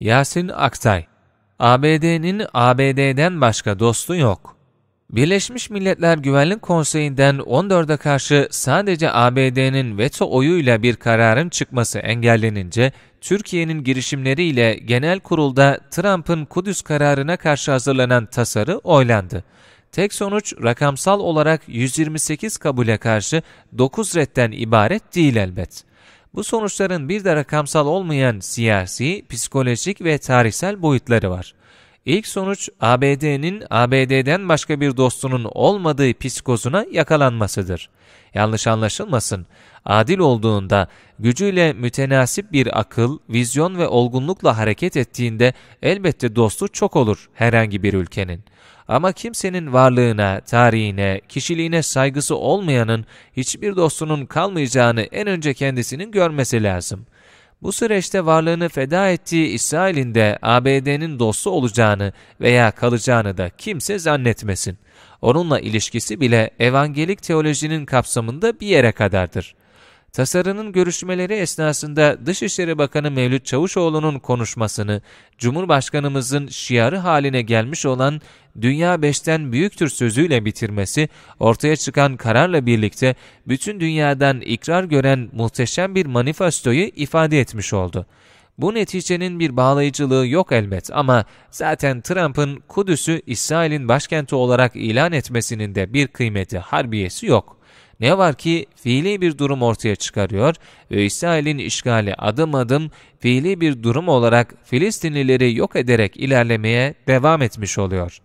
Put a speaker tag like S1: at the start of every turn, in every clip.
S1: Yasin Aktay ABD'nin ABD'den başka dostu yok. Birleşmiş Milletler Güvenlik Konseyi'nden 14'e karşı sadece ABD'nin veto oyuyla bir kararın çıkması engellenince, Türkiye'nin girişimleriyle genel kurulda Trump'ın Kudüs kararına karşı hazırlanan tasarı oylandı. Tek sonuç rakamsal olarak 128 kabule karşı 9 redden ibaret değil elbet. Bu sonuçların bir de rakamsal olmayan siyasi, psikolojik ve tarihsel boyutları var. İlk sonuç ABD'nin ABD'den başka bir dostunun olmadığı psikozuna yakalanmasıdır. Yanlış anlaşılmasın, adil olduğunda, gücüyle mütenasip bir akıl, vizyon ve olgunlukla hareket ettiğinde elbette dostu çok olur herhangi bir ülkenin. Ama kimsenin varlığına, tarihine, kişiliğine saygısı olmayanın hiçbir dostunun kalmayacağını en önce kendisinin görmesi lazım.'' bu süreçte varlığını feda ettiği İsrail'in de ABD'nin dostu olacağını veya kalacağını da kimse zannetmesin. Onunla ilişkisi bile evangelik teolojinin kapsamında bir yere kadardır. Tasarının görüşmeleri esnasında Dışişleri Bakanı Mevlüt Çavuşoğlu'nun konuşmasını, Cumhurbaşkanımızın şiarı haline gelmiş olan Dünya Beşten Büyüktür sözüyle bitirmesi, ortaya çıkan kararla birlikte bütün dünyadan ikrar gören muhteşem bir manifestoyu ifade etmiş oldu. Bu neticenin bir bağlayıcılığı yok elbet ama zaten Trump'ın Kudüs'ü İsrail'in başkenti olarak ilan etmesinin de bir kıymeti harbiyesi yok. Ne var ki fiili bir durum ortaya çıkarıyor ve İsrail'in işgali adım adım fiili bir durum olarak Filistinlileri yok ederek ilerlemeye devam etmiş oluyor.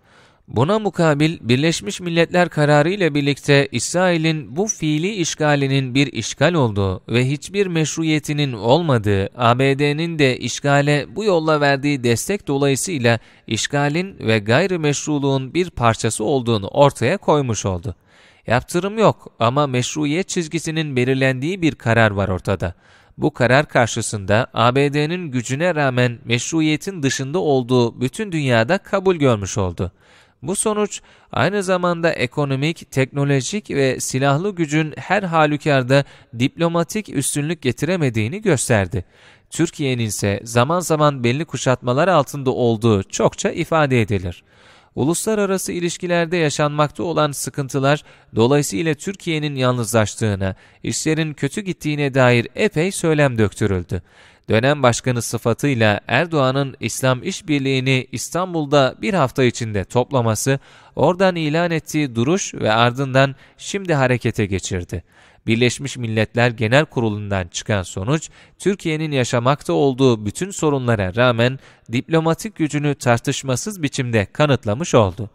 S1: Buna mukabil Birleşmiş Milletler kararı ile birlikte İsrail'in bu fiili işgalinin bir işgal olduğu ve hiçbir meşruiyetinin olmadığı, ABD'nin de işgale bu yolla verdiği destek dolayısıyla işgalin ve gayrimeşruluğun bir parçası olduğunu ortaya koymuş oldu. Yaptırım yok ama meşruiyet çizgisinin belirlendiği bir karar var ortada. Bu karar karşısında ABD'nin gücüne rağmen meşruiyetin dışında olduğu bütün dünyada kabul görmüş oldu. Bu sonuç aynı zamanda ekonomik, teknolojik ve silahlı gücün her halükarda diplomatik üstünlük getiremediğini gösterdi. Türkiye'nin ise zaman zaman belli kuşatmalar altında olduğu çokça ifade edilir uluslararası ilişkilerde yaşanmakta olan sıkıntılar dolayısıyla Türkiye'nin yalnızlaştığına, işlerin kötü gittiğine dair epey söylem döktürüldü dönem başkanı sıfatıyla Erdoğan'ın İslam İşbirliği'ni İstanbul'da bir hafta içinde toplaması, oradan ilan ettiği duruş ve ardından şimdi harekete geçirdi. Birleşmiş Milletler Genel Kurulu'ndan çıkan sonuç, Türkiye'nin yaşamakta olduğu bütün sorunlara rağmen diplomatik gücünü tartışmasız biçimde kanıtlamış oldu.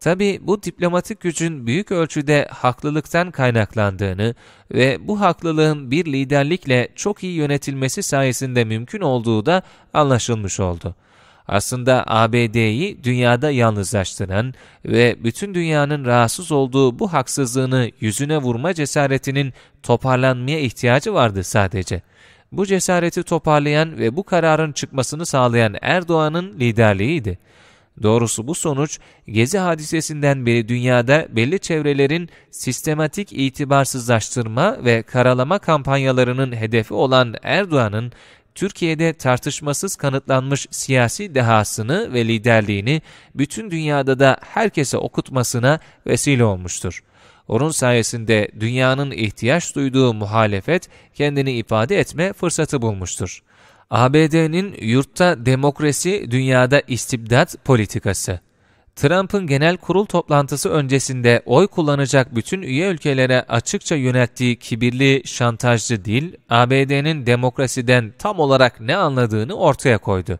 S1: Tabi bu diplomatik gücün büyük ölçüde haklılıktan kaynaklandığını ve bu haklılığın bir liderlikle çok iyi yönetilmesi sayesinde mümkün olduğu da anlaşılmış oldu. Aslında ABD'yi dünyada yalnızlaştıran ve bütün dünyanın rahatsız olduğu bu haksızlığını yüzüne vurma cesaretinin toparlanmaya ihtiyacı vardı sadece. Bu cesareti toparlayan ve bu kararın çıkmasını sağlayan Erdoğan'ın liderliğiydi. Doğrusu bu sonuç Gezi hadisesinden beri dünyada belli çevrelerin sistematik itibarsızlaştırma ve karalama kampanyalarının hedefi olan Erdoğan'ın Türkiye'de tartışmasız kanıtlanmış siyasi dehasını ve liderliğini bütün dünyada da herkese okutmasına vesile olmuştur. Onun sayesinde dünyanın ihtiyaç duyduğu muhalefet kendini ifade etme fırsatı bulmuştur. ABD'nin yurtta demokrasi, dünyada istibdat politikası. Trump'ın genel kurul toplantısı öncesinde oy kullanacak bütün üye ülkelere açıkça yönettiği kibirli şantajcı dil, ABD'nin demokrasiden tam olarak ne anladığını ortaya koydu.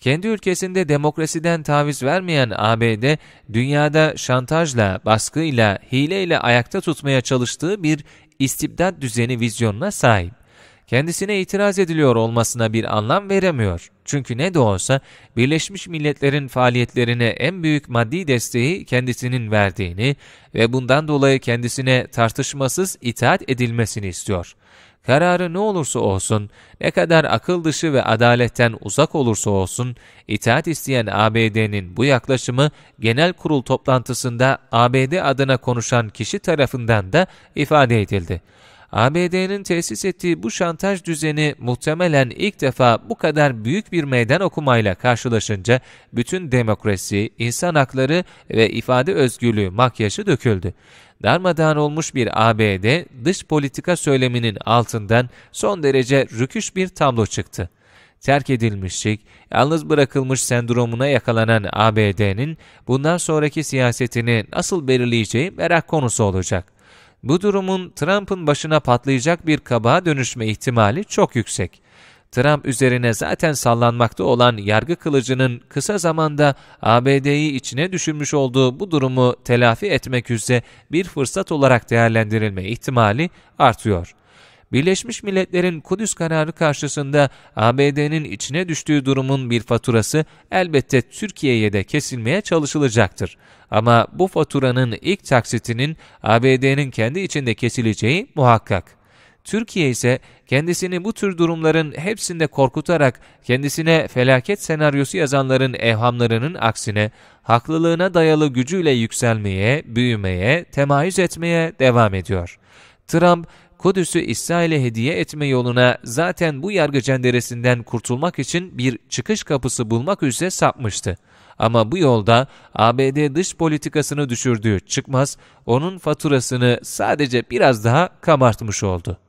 S1: Kendi ülkesinde demokrasiden taviz vermeyen ABD, dünyada şantajla, baskıyla, hileyle ayakta tutmaya çalıştığı bir istibdat düzeni vizyonuna sahip kendisine itiraz ediliyor olmasına bir anlam veremiyor. Çünkü ne de olsa Birleşmiş Milletler'in faaliyetlerine en büyük maddi desteği kendisinin verdiğini ve bundan dolayı kendisine tartışmasız itaat edilmesini istiyor. Kararı ne olursa olsun, ne kadar akıl dışı ve adaletten uzak olursa olsun, itaat isteyen ABD'nin bu yaklaşımı genel kurul toplantısında ABD adına konuşan kişi tarafından da ifade edildi. ABD'nin tesis ettiği bu şantaj düzeni muhtemelen ilk defa bu kadar büyük bir meydan okumayla karşılaşınca bütün demokrasi, insan hakları ve ifade özgürlüğü makyajı döküldü. Darmadağın olmuş bir ABD dış politika söyleminin altından son derece rüküş bir tablo çıktı terk edilmişlik, yalnız bırakılmış sendromuna yakalanan ABD'nin bundan sonraki siyasetini nasıl belirleyeceği merak konusu olacak. Bu durumun Trump'ın başına patlayacak bir kabağa dönüşme ihtimali çok yüksek. Trump üzerine zaten sallanmakta olan yargı kılıcının kısa zamanda ABD'yi içine düşürmüş olduğu bu durumu telafi etmek üzere bir fırsat olarak değerlendirilme ihtimali artıyor. Birleşmiş Milletler'in Kudüs kararı karşısında ABD'nin içine düştüğü durumun bir faturası elbette Türkiye'ye de kesilmeye çalışılacaktır. Ama bu faturanın ilk taksitinin ABD'nin kendi içinde kesileceği muhakkak. Türkiye ise kendisini bu tür durumların hepsinde korkutarak kendisine felaket senaryosu yazanların evhamlarının aksine haklılığına dayalı gücüyle yükselmeye, büyümeye, temayüz etmeye devam ediyor. Trump Kudüs'ü İsrail'e hediye etme yoluna zaten bu yargı cenderesinden kurtulmak için bir çıkış kapısı bulmak üzere sapmıştı. Ama bu yolda ABD dış politikasını düşürdüğü çıkmaz, onun faturasını sadece biraz daha kamartmış oldu.